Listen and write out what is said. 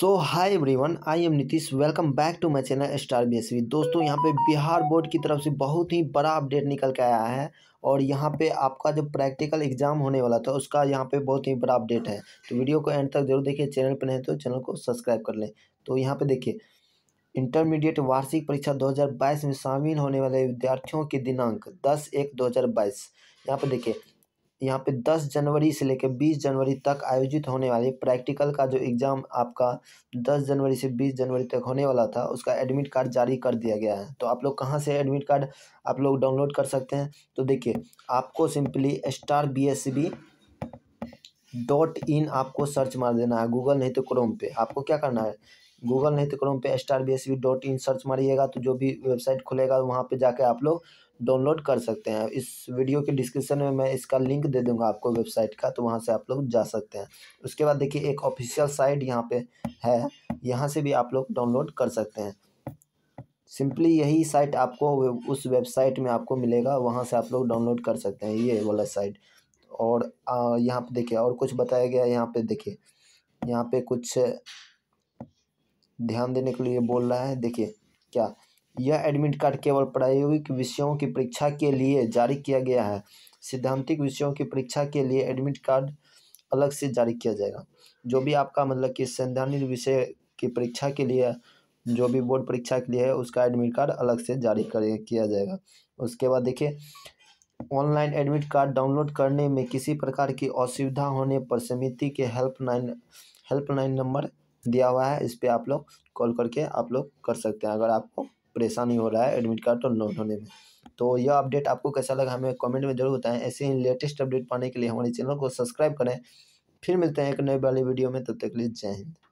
so hi everyone I am Nitish welcome back to my channel Star B दोस्तों यहाँ पे Bihar board की तरफ से बहुत ही बड़ा अपडेट निकल के आया है और यहाँ पे आपका जो प्रैक्टिकल एग्जाम होने वाला था उसका यहाँ पे बहुत ही बड़ा अपडेट है तो वीडियो को एंड तक जरूर देखिए चैनल पर नहीं तो चैनल को सब्सक्राइब कर लें तो यहाँ पर देखिए इंटरमीडिएट वार्षिक परीक्षा बाईस में शामिल होने वाले विद्यार्थियों के दिनांक दस एक बाईस यहाँ पर देखिए यहाँ पे 10 जनवरी से लेकर 20 जनवरी तक आयोजित होने वाले प्रैक्टिकल का जो एग्ज़ाम आपका 10 जनवरी से 20 जनवरी तक होने वाला था उसका एडमिट कार्ड जारी कर दिया गया है तो आप लोग कहाँ से एडमिट कार्ड आप लोग डाउनलोड कर सकते हैं तो देखिए आपको simply Star B S B dot in आपको सर्च मार देना है गूगल नहीं तो क्रोम पे आपको क्या करना है गूगल नहीं तो क्रोम पे Star B S V dot in search मारिएगा तो जो भी वेबसाइट खुलेगा वहाँ पे जाके आप लोग डाउनलोड कर सकते हैं इस वीडियो के डिस्क्रिप्शन में मैं इसका लिंक दे दूंगा आपको वेबसाइट का तो वहाँ से आप लोग जा सकते हैं उसके बाद देखिए एक ऑफिशियल साइट यहाँ पे है यहाँ से भी आप लोग डाउनलोड कर सकते हैं सिंपली यही साइट आपको उस वेबसाइट में आपको मिलेगा वहाँ से आप लोग डाउनलोड कर सकते हैं ये वाला साइट और यहाँ पे देखिए और कुछ बताया गया यहाँ पे देखिए यहाँ पे कुछ ध्यान देने के लिए बोल रहा है देखिए क्या यह एडमिट कार्ड केवल प्रायोगिक विषयों की परीक्षा के लिए जारी किया गया है सिद्धांतिक विषयों की परीक्षा के लिए एडमिट कार्ड अलग से जारी किया जाएगा जो भी आपका मतलब कि सैद्धांतिक विषय की परीक्षा के लिए जो भी बोर्ड परीक्षा के लिए है उसका एडमिट कार्ड अलग से जारी कर किया जाएगा उसके बाद देखिए ऑनलाइन एडमिट कार्ड डाउनलोड करने में किसी प्रकार की असुविधा होने पर समिति के हेल्पलाइन हेल्पलाइन नंबर दिया हुआ है इस पर आप लोग कॉल करके आप लोग कर सकते हैं अगर आपको परेशानी हो रहा है एडमिट कार्ड नोट होने में तो यह अपडेट आपको कैसा लगा हमें कमेंट में जरूर बताएं ऐसे ही लेटेस्ट अपडेट पाने के लिए हमारे चैनल को सब्सक्राइब करें फिर मिलते हैं एक नए वाले वीडियो में तब तो तक लिए जय हिंद